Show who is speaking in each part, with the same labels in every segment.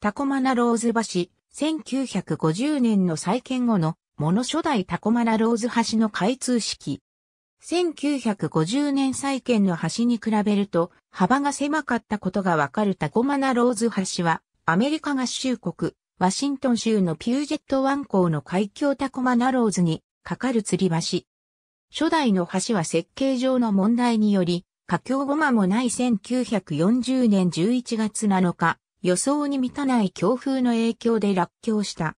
Speaker 1: タコマナローズ橋、1950年の再建後の、もの初代タコマナローズ橋の開通式。1950年再建の橋に比べると、幅が狭かったことがわかるタコマナローズ橋は、アメリカ合衆国、ワシントン州のピュージェット湾港の海峡タコマナローズに、かかる吊り橋。初代の橋は設計上の問題により、架橋ごまもない1940年11月7日、予想に満たない強風の影響で落橋した。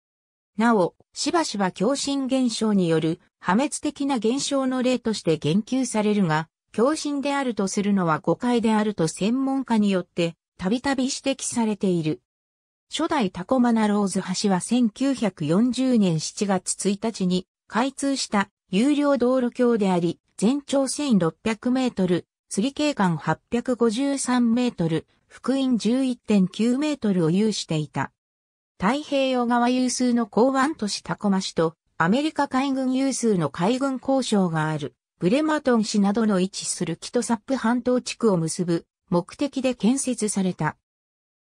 Speaker 1: なお、しばしば共振現象による破滅的な現象の例として言及されるが、共振であるとするのは誤解であると専門家によってたびたび指摘されている。初代タコマナローズ橋は1940年7月1日に開通した有料道路橋であり、全長1600メートル、釣り景観853メートル、福音11.9メートルを有していた。太平洋側有数の港湾都市タコマ市と、アメリカ海軍有数の海軍交渉がある、ブレマトン市などの位置するキトサップ半島地区を結ぶ目的で建設された。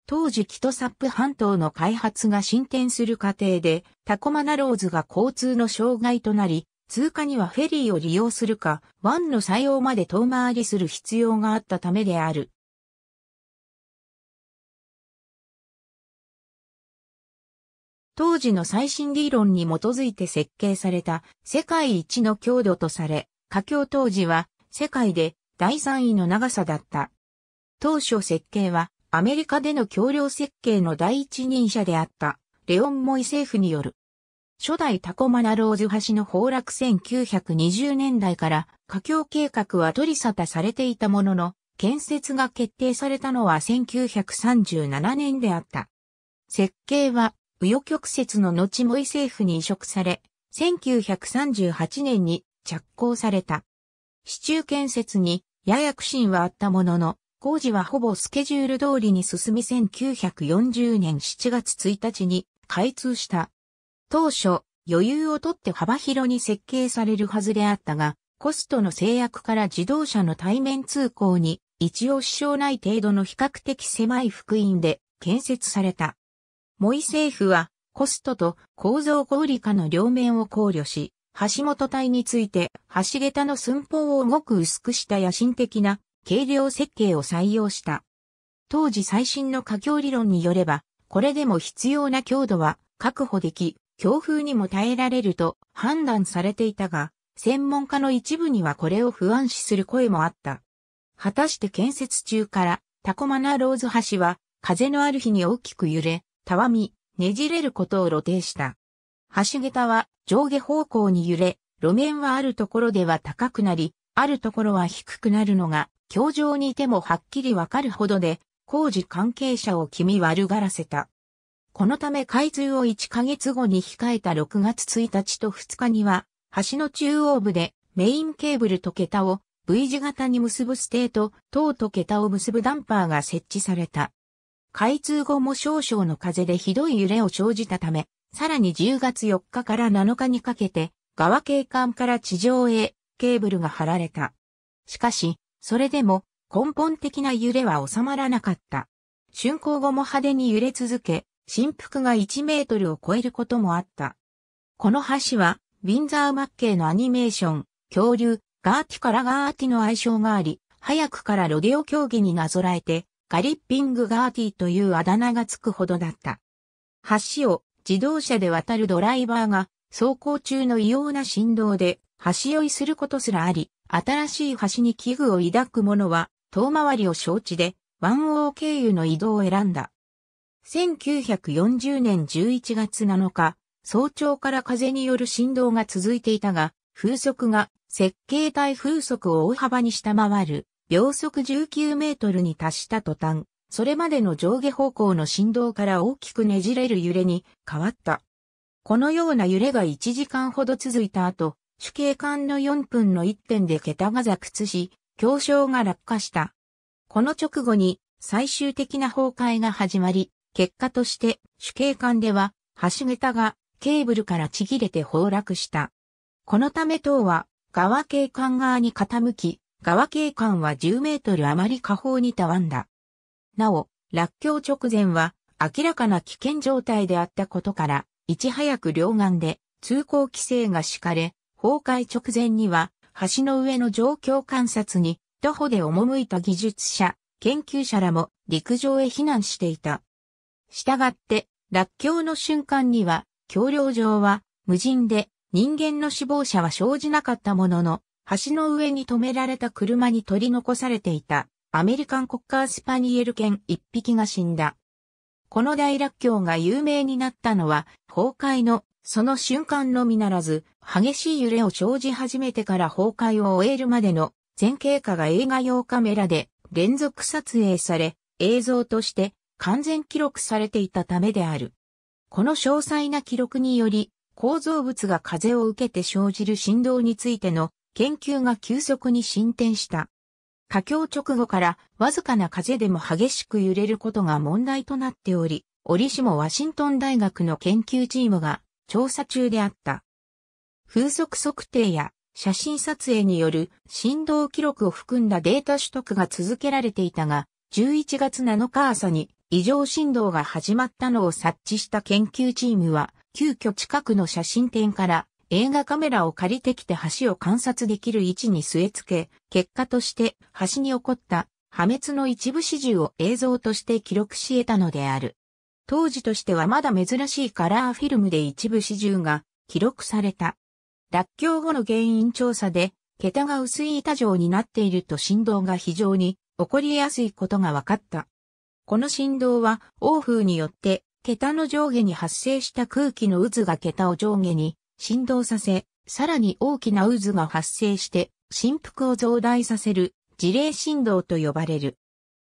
Speaker 1: 当時キトサップ半島の開発が進展する過程で、タコマナローズが交通の障害となり、通過にはフェリーを利用するか、湾の採用まで遠回りする必要があったためである。当時の最新理論に基づいて設計された世界一の強度とされ、架橋当時は世界で第3位の長さだった。当初設計はアメリカでの橋梁設計の第一人者であったレオン・モイ政府による。初代タコマナローズ橋の崩落1920年代から架橋計画は取り沙汰されていたものの、建設が決定されたのは1937年であった。設計は紆余曲折の後モイ政府に移植され、1938年に着工された。市中建設にやや苦心はあったものの、工事はほぼスケジュール通りに進み1940年7月1日に開通した。当初、余裕をとって幅広に設計されるはずであったが、コストの制約から自動車の対面通行に一応支障ない程度の比較的狭い福音で建設された。モイ政府はコストと構造合理化の両面を考慮し、橋本体について橋桁の寸法を動く薄くした野心的な軽量設計を採用した。当時最新の架橋理論によれば、これでも必要な強度は確保でき、強風にも耐えられると判断されていたが、専門家の一部にはこれを不安視する声もあった。果たして建設中から、タコマナローズ橋は、風のある日に大きく揺れ、たわみ、ねじれることを露呈した。橋桁は上下方向に揺れ、路面はあるところでは高くなり、あるところは低くなるのが、橋上にいてもはっきりわかるほどで、工事関係者を気味悪がらせた。このため開通を1ヶ月後に控えた6月1日と2日には、橋の中央部でメインケーブルと桁を V 字型に結ぶステート等と桁を結ぶダンパーが設置された。開通後も少々の風でひどい揺れを生じたため、さらに10月4日から7日にかけて、側景観から地上へケーブルが張られた。しかし、それでも根本的な揺れは収まらなかった。竣工後も派手に揺れ続け、振幅が1メートルを超えることもあった。この橋は、ウィンザー・マッケイのアニメーション、恐竜、ガーティからガーティの愛称があり、早くからロデオ競技になぞらえて、ガリッピングガーティというあだ名がつくほどだった。橋を自動車で渡るドライバーが走行中の異様な振動で橋酔いすることすらあり、新しい橋に器具を抱く者は遠回りを承知で湾王経由の移動を選んだ。1940年11月7日、早朝から風による振動が続いていたが、風速が設計体風速を大幅に下回る秒速19メートルに達した途端、それまでの上下方向の振動から大きくねじれる揺れに変わった。このような揺れが1時間ほど続いた後、主警官の4分の1点で桁が挫つし、強傷が落下した。この直後に最終的な崩壊が始まり、結果として主警官では橋桁がケーブルからちぎれて崩落した。このため塔は側警官側に傾き、側景観は10メートル余り下方にたわんだ。なお、落橋直前は明らかな危険状態であったことから、いち早く両岸で通行規制が敷かれ、崩壊直前には橋の上の状況観察に徒歩で赴いた技術者、研究者らも陸上へ避難していた。したがって、落橋の瞬間には、橋梁上は無人で人間の死亡者は生じなかったものの、橋の上に止められた車に取り残されていたアメリカンコッカースパニエル犬一匹が死んだ。この大落橋が有名になったのは崩壊のその瞬間のみならず激しい揺れを生じ始めてから崩壊を終えるまでの全景下が映画用カメラで連続撮影され映像として完全記録されていたためである。この詳細な記録により構造物が風を受けて生じる振動についての研究が急速に進展した。佳境直後からわずかな風でも激しく揺れることが問題となっており、折しもワシントン大学の研究チームが調査中であった。風速測定や写真撮影による振動記録を含んだデータ取得が続けられていたが、11月7日朝に異常振動が始まったのを察知した研究チームは、急遽近くの写真展から映画カメラを借りてきて橋を観察できる位置に据え付け、結果として橋に起こった破滅の一部始終を映像として記録し得たのである。当時としてはまだ珍しいカラーフィルムで一部始終が記録された。脱橋後の原因調査で、桁が薄い板状になっていると振動が非常に起こりやすいことが分かった。この振動は、欧風によって、桁の上下に発生した空気の渦が桁を上下に振動させ、さらに大きな渦が発生して、振幅を増大させる、事例振動と呼ばれる。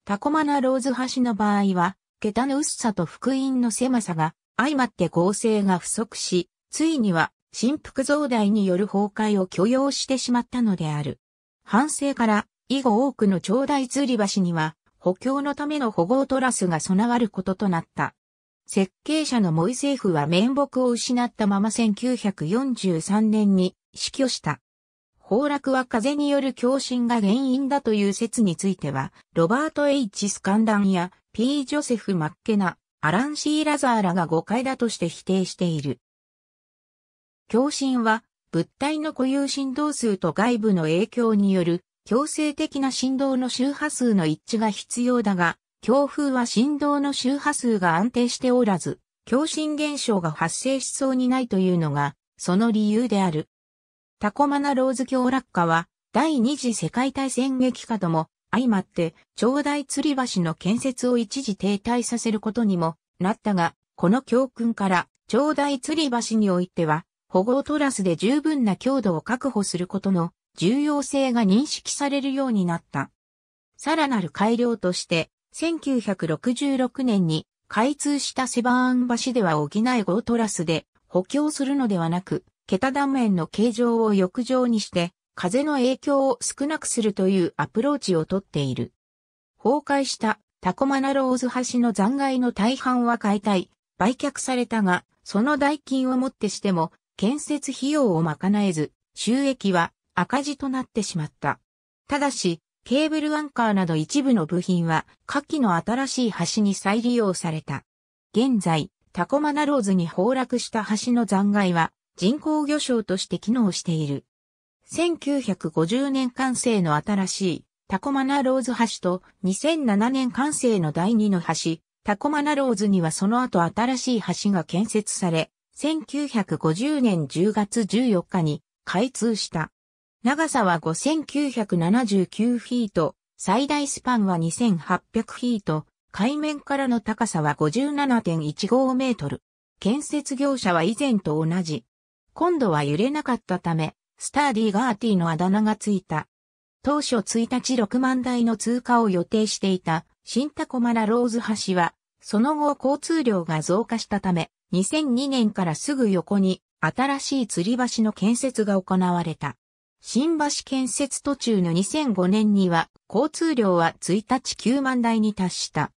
Speaker 1: タコマナローズ橋の場合は、桁の薄さと福音の狭さが、相まって合成が不足し、ついには、振幅増大による崩壊を許容してしまったのである。反省から、以後多くの長大吊り橋には、補強のための保護トラスが備わることとなった。設計者のモイ政府は面目を失ったまま1943年に死去した。崩落は風による共振が原因だという説については、ロバート・ H・ スカンダンや P・ ジョセフ・マッケナ、アラン・シー・ラザーらが誤解だとして否定している。共振は、物体の固有振動数と外部の影響による強制的な振動の周波数の一致が必要だが、強風は振動の周波数が安定しておらず、共振現象が発生しそうにないというのが、その理由である。タコマナローズ橋落下は、第二次世界大戦激化とも、相まって、長大吊り橋の建設を一時停滞させることにもなったが、この教訓から、長大吊り橋においては、保護トラスで十分な強度を確保することの重要性が認識されるようになった。さらなる改良として、1966年に開通したセバーン橋では補いートラスで補強するのではなく、桁断面の形状を浴場にして、風の影響を少なくするというアプローチをとっている。崩壊したタコマナローズ橋の残骸の大半は解体、売却されたが、その代金をもってしても、建設費用を賄えず、収益は赤字となってしまった。ただし、ケーブルアンカーなど一部の部品は下記の新しい橋に再利用された。現在、タコマナローズに崩落した橋の残骸は人工魚礁として機能している。1950年完成の新しいタコマナローズ橋と2007年完成の第二の橋、タコマナローズにはその後新しい橋が建設され、1950年10月14日に開通した。長さは5979フィート、最大スパンは2800フィート、海面からの高さは57.15メートル。建設業者は以前と同じ。今度は揺れなかったため、スターディーガーティーのあだ名がついた。当初1日6万台の通過を予定していた新タコマラローズ橋は、その後交通量が増加したため、2002年からすぐ横に新しい吊り橋の建設が行われた。新橋建設途中の2005年には、交通量は1日9万台に達した。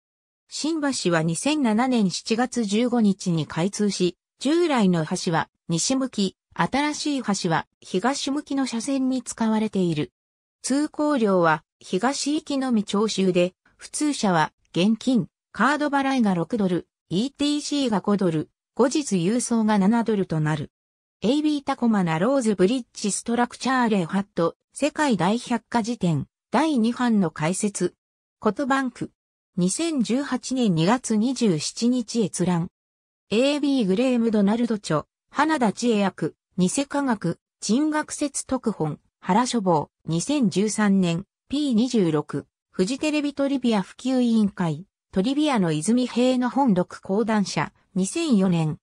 Speaker 1: 新橋は2007年7月15日に開通し、従来の橋は西向き、新しい橋は東向きの車線に使われている。通行量は東行きのみ徴収で、普通車は現金、カード払いが6ドル、ETC が5ドル、後日郵送が7ドルとなる。AB タコマナローズブリッジストラクチャーレハット、世界大百科事典、第2版の解説。ことバンク。2018年2月27日閲覧。AB グレームドナルド著、花田知恵役、偽科学、人学説特本、原書房、2013年、P26、フジテレビトリビア普及委員会、トリビアの泉平の本録講談社、2004年。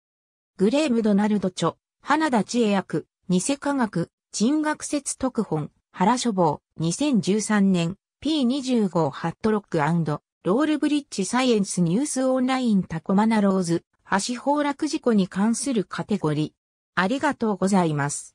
Speaker 1: グレームドナルド著、花田知恵役、偽科学、沈学説特本、原書房、2013年、P25 ハットロックロールブリッジサイエンスニュースオンラインタコマナローズ、橋崩落事故に関するカテゴリー。ありがとうございます。